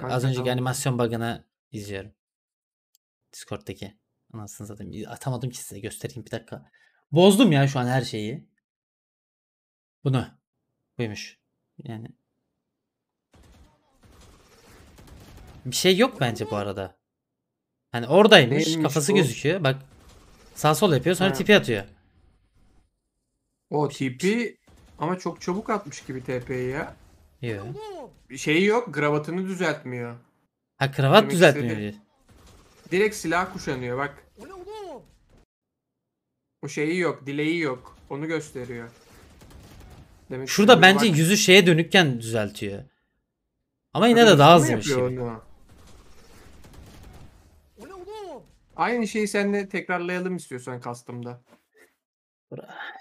Kanka, az önceki tamam. animasyon bug'ını izliyorum. Discord'daki. Anasını satayım. Atamadım ki size göstereyim bir dakika. Bozdum ya şu an her şeyi. Bunu. Buymuş. Yani. Bir şey yok bence bu arada. Hani oradaymış. Neymiş kafası bu? gözüküyor. Bak. Sağ sol yapıyor sonra ha. tipi atıyor. O tipi ama çok çabuk atmış gibi TP'yi ya. Yok. Şeyi yok, kravatını düzeltmiyor. Ha kravat Demek düzeltmiyor istedi. Direkt silah kuşanıyor bak. O şeyi yok, dileği yok. Onu gösteriyor. Demek Şurada bence bak. yüzü şeye dönükken düzeltiyor. Ama yine de daha hızlı bir şey. Aynı şeyi seninle tekrarlayalım istiyorsan kastımda. Bra-